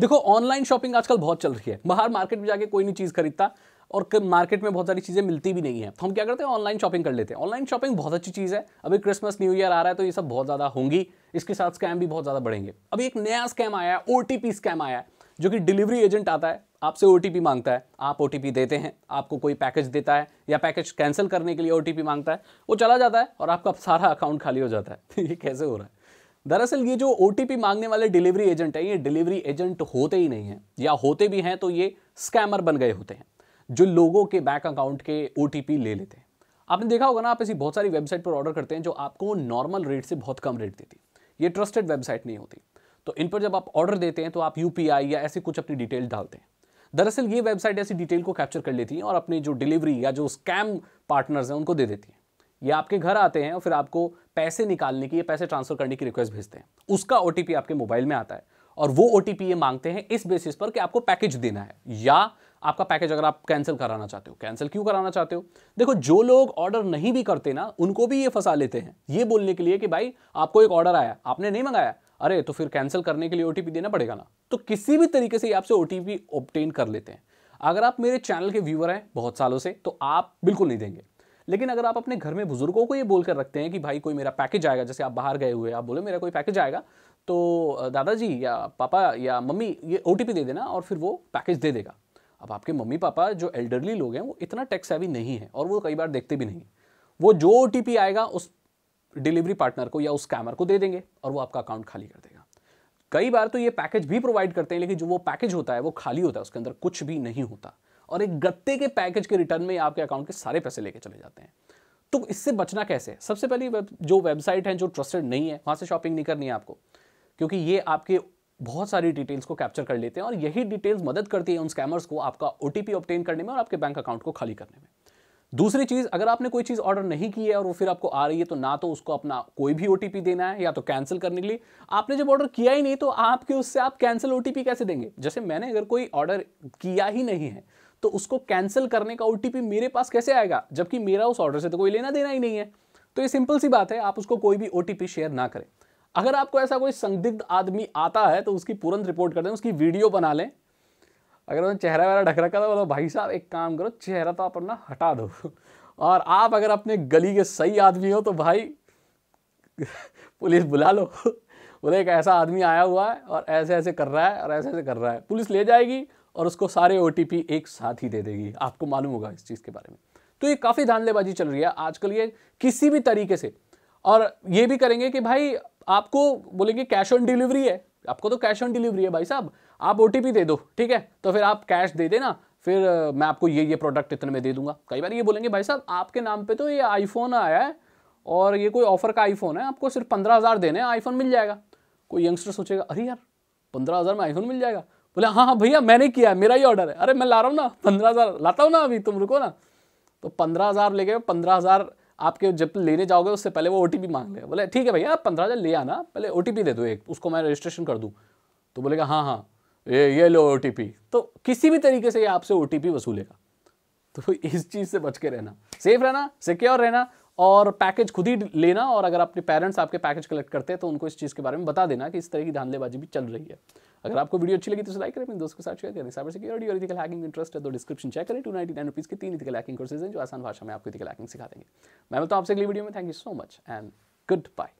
देखो online shopping आजकल बहुत चल रही है बाहर मार्केट में जाके कोई नहीं चीज़ खरीदता और मार्केट में बहुत सारी चीज़ें मिलती भी नहीं है तो हम क्या करते हैं ऑनलाइन शॉपिंग कर लेते हैं ऑनलाइन शॉपिंग बहुत अच्छी चीज़ है अभी क्रिसमस न्यू ईयर आ रहा है तो ये सब बहुत ज़्यादा होंगी इसके साथ स्कैम भी बहुत ज़्यादा बढ़ेंगे अभी एक नया स्कैम आया है ओ स्कैम आया है जो कि डिलीवरी एजेंट आता है आपसे ओ मांगता है आप ओ देते हैं आपको कोई पैकेज देता है या पैकेज कैंसिल करने के लिए ओ मांगता है वो चला जाता है और आपका सारा अकाउंट खाली हो जाता है ये कैसे हो रहा है दरअसल ये जो ओ मांगने वाले डिलीवरी एजेंट हैं ये डिलीवरी एजेंट होते ही नहीं हैं या होते भी हैं तो ये स्कैमर बन गए होते हैं जो लोगों के बैंक अकाउंट के ओ ले लेते हैं आपने देखा होगा ना आप ऐसी बहुत सारी वेबसाइट पर ऑर्डर करते हैं जो आपको नॉर्मल रेट से बहुत कम रेट देती ये ट्रस्टेड वेबसाइट नहीं होती तो इन पर जब आप ऑर्डर देते हैं तो आप यू या ऐसी कुछ अपनी डिटेल डालते हैं दरअसल ये वेबसाइट ऐसी डिटेल को कैप्चर कर लेती हैं और अपने जो डिलीवरी या जो स्कैम पार्टनर्स हैं उनको दे देती हैं ये आपके घर आते हैं और फिर आपको पैसे निकालने की या पैसे ट्रांसफर करने की रिक्वेस्ट भेजते हैं उसका ओ आपके मोबाइल में आता है और वो ओ ये मांगते हैं इस बेसिस पर कि आपको पैकेज देना है या आपका पैकेज अगर आप कैंसिल कराना चाहते हो कैंसिल क्यों कराना चाहते हो देखो जो लोग ऑर्डर नहीं भी करते ना उनको भी ये फंसा लेते हैं ये बोलने के लिए कि भाई आपको एक ऑर्डर आया आपने नहीं मंगाया अरे तो फिर कैंसिल करने के लिए ओ देना पड़ेगा ना तो किसी भी तरीके से आपसे ओ ऑब्टेन कर लेते हैं अगर आप मेरे चैनल के व्यूअर हैं बहुत सालों से तो आप बिल्कुल नहीं देंगे लेकिन अगर आप अपने घर में बुजुर्गों को ये बोलकर रखते हैं कि भाई कोई मेरा पैकेज आएगा जैसे आप बाहर गए हुए आप बोले मेरा कोई पैकेज आएगा तो दादाजी या पापा या मम्मी ये ओ दे देना और फिर वो पैकेज दे देगा अब आपके मम्मी पापा जो एल्डरली लोग हैं वो इतना टैक्स हैवी नहीं है और वो कई बार देखते भी नहीं वो जो ओ आएगा उस डिलीवरी पार्टनर को या उस स्कैमर को दे देंगे और वो आपका अकाउंट खाली कर देगा कई बार तो ये पैकेज भी प्रोवाइड करते हैं लेकिन जो वो पैकेज होता है वो खाली होता है उसके अंदर कुछ भी नहीं होता और एक गत्ते के पैकेज के रिटर्न में आपके अकाउंट के सारे पैसे लेके चले जाते हैं तो इससे बचना कैसे सबसे पहले वेब, जो वेबसाइट है जो ट्रस्टेड नहीं है वहां से शॉपिंग नहीं करनी है आपको क्योंकि ये आपके बहुत सारी डिटेल्स को कैप्चर कर लेते हैं और यही डिटेल्स मदद करती है उन स्कैमर्स को आपका ओ टी करने में और आपके बैंक अकाउंट को खाली करने में दूसरी चीज़ अगर आपने कोई चीज़ ऑर्डर नहीं की है और वो फिर आपको आ रही है तो ना तो उसको अपना कोई भी ओ देना है या तो कैंसिल करने के लिए आपने जब ऑर्डर किया ही नहीं तो आपके उससे आप कैंसिल ओ कैसे देंगे जैसे मैंने अगर कोई ऑर्डर किया ही नहीं है तो उसको कैंसिल करने का ओ मेरे पास कैसे आएगा जबकि मेरा उस ऑर्डर से तो कोई लेना देना ही नहीं है तो ये सिंपल सी बात है आप उसको कोई भी ओ शेयर ना करें अगर आपको ऐसा कोई संदिग्ध आदमी आता है तो उसकी तुरंत रिपोर्ट कर दें उसकी वीडियो बना लें अगर उन्होंने चेहरा वेरा ढक रखा था बोलो भाई साहब एक काम करो चेहरा तो आप अपना हटा दो और आप अगर अपने गली के सही आदमी हो तो भाई पुलिस बुला लो बोले एक ऐसा आदमी आया हुआ है और ऐसे ऐसे कर रहा है और ऐसे ऐसे कर रहा है पुलिस ले जाएगी और उसको सारे ओ एक साथ ही दे देगी आपको मालूम होगा इस चीज़ के बारे में तो ये काफ़ी धानलेबाजी चल रही है आजकल ये किसी भी तरीके से और ये भी करेंगे कि भाई आपको बोलेंगे कैश ऑन डिलीवरी है आपको तो कैश ऑन डिलीवरी है भाई साहब आप ओ दे दो ठीक है तो फिर आप कैश दे देना फिर मैं आपको ये ये प्रोडक्ट इतने में दे दूंगा कई बार ये बोलेंगे भाई साहब आपके नाम पे तो ये आईफोन आया है और ये कोई ऑफर का आईफोन है आपको सिर्फ पंद्रह हज़ार देने आईफोन मिल जाएगा कोई यंगस्टर सोचेगा अरे यार पंद्रह हज़ार में आईफोन मिल जाएगा बोले हाँ हाँ भैया मैंने किया मेरा ही ऑर्डर है अरे मैं ला रहा हूँ ना पंद्रह हज़ार लाता हूँ ना अभी तुम रुको ना तो पंद्रह हज़ार ले गए पंद्रह हज़ार आपके जब लेने जाओगे उससे पहले वो ओ मांग ले बोले ठीक है भैया आप पंद्रह हज़ार ले आना पहले ओ दे दो एक उसको मैं रजिस्ट्रेशन कर दूँ तो बोलेगा हाँ हाँ ये ये लो ओ तो किसी भी तरीके से ये आपसे ओ वसूलेगा तो इस चीज़ से बच के रहना सेफ रहना सिक्योर रहना और पैकेज खुद ही लेना और अगर अपने पेरेंट्स आपके पैकेज कलेक्ट करते हैं तो उनको इस चीज़ के बारे में बता देना कि इस तरह की धांधलेबाजी भी चल रही है अगर आपको वीडियो अच्छी लगी तो लाइक करें अपने दोस्तों के साथ शेयर करें साइबर सिक्योरिटी और इथिकल हैकिंग इंटरेस्ट है तो डिस्क्रिप्शन चेक करें टू नाइटी नाइन रुपीज़ के तीन इथिकल हैकिंग कोर्सेज हैं जो आसान भाषा में आपको इथिकल हैकिंग सिखा देंगे मैं मिलता हूँ आपसे अगली वीडियो में thank you so much and good bye